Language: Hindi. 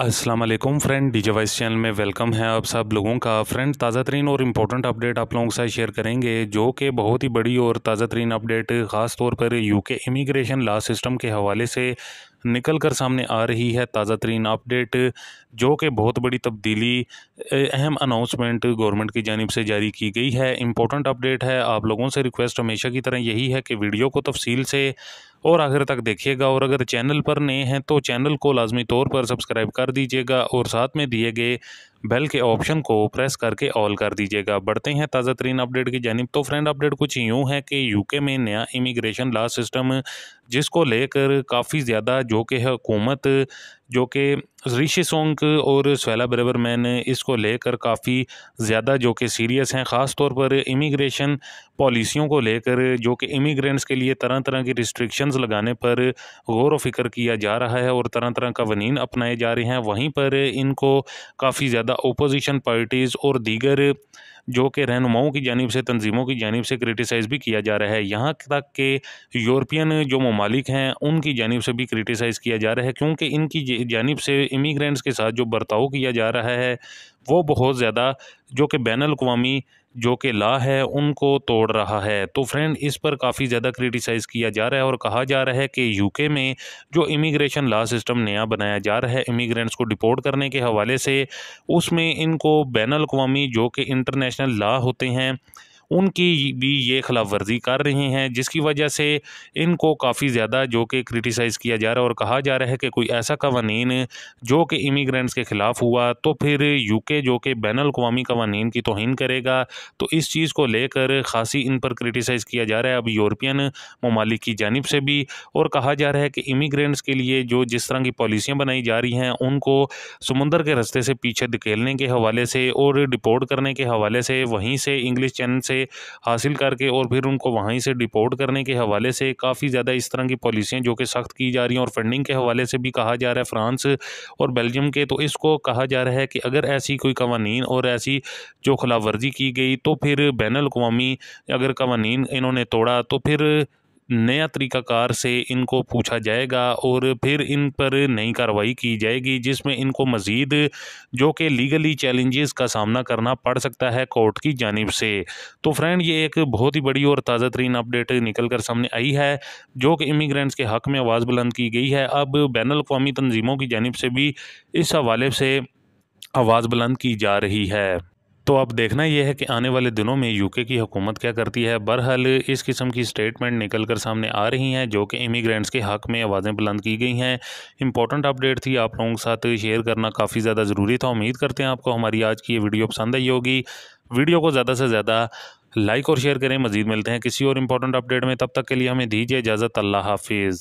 असलम फ्रेंड डी जे वाइस चैनल में वेलकम है आप सब लोगों का फ्रेंड ताज़ा तरीन और इम्पोर्टेंट अपडेट आप लोगों के साथ शेयर करेंगे जो कि बहुत ही बड़ी और ताज़ा तरीन अपडेट ख़ास तौर पर यूके इमिग्रेशन लॉ सिस्टम के हवाले से निकल कर सामने आ रही है ताज़ा तरीन अपडेट जो कि बहुत बड़ी तब्दीली अहम अनाउंसमेंट गवर्नमेंट की जानब से जारी की गई है इम्पोर्टेंट अपडेट है आप लोगों से रिक्वेस्ट हमेशा की तरह यही है कि वीडियो को तफसील से और आखिर तक देखिएगा और अगर चैनल पर नए हैं तो चैनल को लाजमी तौर पर सब्सक्राइब कर दीजिएगा और साथ में दिए गए बेल के ऑप्शन को प्रेस करके ऑल कर दीजिएगा बढ़ते हैं ताज़ा तरीन अपडेट की जानब तो फ्रेंड अपडेट कुछ यूँ है कि यूके में नया इमिग्रेशन लॉ सिस्टम जिसको लेकर काफ़ी ज़्यादा जो कि हुकूमत जो कि ऋषि सोंग और स्वेला बरबरमैन इसको लेकर काफ़ी ज़्यादा जो कि सीरियस हैं ख़ास तौर पर इमिग्रेशन पॉलिसियों को लेकर जो कि इमिग्रेंट्स के लिए तरह तरह की रिस्ट्रिक्शंस लगाने पर गौर व किया जा रहा है और तरह तरह का वनीन अपनाए जा रहे हैं वहीं पर इनको काफ़ी ज़्यादा अपोजिशन पार्टीज़ और दीगर जो कि रहनुमाओं की जानब से तंजीमों की जानब से क्रिटिसाइज़ भी किया जा रहा है यहाँ तक के यूरोपियन जो ममालिक हैं उनकी जानब से भी क्रिटिसाइज़ किया जा रहा है क्योंकि इनकी जानब से इमीग्रेंट्स के साथ जो बर्ताव किया जा रहा है वो बहुत ज़्यादा जो कि बैन अवी जो कि ला है उनको तोड़ रहा है तो फ्रेंड इस पर काफ़ी ज़्यादा क्रिटिसाइज़ किया जा रहा है और कहा जा रहा है कि यूके में जो इमिग्रेशन ला सिस्टम नया बनाया जा रहा है इमिग्रेंट्स को डिपोर्ट करने के हवाले से उसमें इनको बैन अवी जो कि इंटरनेशनल ला होते हैं उनकी भी ये खिलाफ वर्जी कर रही हैं जिसकी वजह से इनको काफ़ी ज़्यादा जो कि क्रिटिसाइज़ किया जा रहा है और कहा जा रहा है कि कोई ऐसा कवानीन जो कि इमिग्रेंट्स के ख़िलाफ़ हुआ तो फिर यूके जो कि बैन अवी कवानीन की तोहन करेगा तो इस चीज़ को लेकर ख़ासी इन पर क्रिटिसाइज़ किया जा रहा है अब यूरोपियन ममालिक की जानब से भी और कहा जा रहा है कि इमिग्रेंट्स के लिए जो जिस तरह की पॉलिसियाँ बनाई जा रही हैं उनको समुंदर के रस्ते से पीछे धकेलने के हवाले से और डिपोर्ट करने के हवाले से वहीं से इंग्लिश चैनल से हासिल करके और फिर उनको वहीं से डिपोर्ट करने के हवाले से काफ़ी ज़्यादा इस तरह की पॉलिसियाँ जो कि सख्त की जा रही हैं और फंडिंग के हवाले से भी कहा जा रहा है फ्रांस और बेल्जियम के तो इसको कहा जा रहा है कि अगर ऐसी कोई कवानी और ऐसी जो खिलाफ वर्जी की गई तो फिर बैन अवी अगर कवानीन इन्होंने तोड़ा तो फिर नया तरीक़ाकार से इनको पूछा जाएगा और फिर इन पर नई कार्रवाई की जाएगी जिसमें इनको मज़ीद जो कि लीगली चैलेंजेस का सामना करना पड़ सकता है कोर्ट की जानब से तो फ्रेंड ये एक बहुत ही बड़ी और ताज़ा तरीन अपडेट निकल कर सामने आई है जो कि इमिग्रेंट्स के हक़ में आवाज़ बुलंद की गई है अब बैन अवी तनजीमों की जानब से भी इस हवाले से आवाज़ बुलंद की जा रही है तो अब देखना यह है कि आने वाले दिनों में यूके की हुकूमत क्या करती है बहरहाल इस किस्म की स्टेटमेंट निकल कर सामने आ रही हैं जो कि इमिग्रेंट्स के हक़ में आवाज़ें बुलंद की गई हैं इंपॉर्टेंट अपडेट थी आप लोगों के साथ शेयर करना काफ़ी ज़्यादा ज़रूरी था उम्मीद करते हैं आपको हमारी आज की ये वीडियो पसंद आई होगी वीडियो को ज़्यादा से ज़्यादा लाइक और शेयर करें मज़ीद मिलते हैं किसी और इंपॉर्टेंट अपडेट में तब तक के लिए हमें दीजिए इजाज़त अल्लाह हाफिज़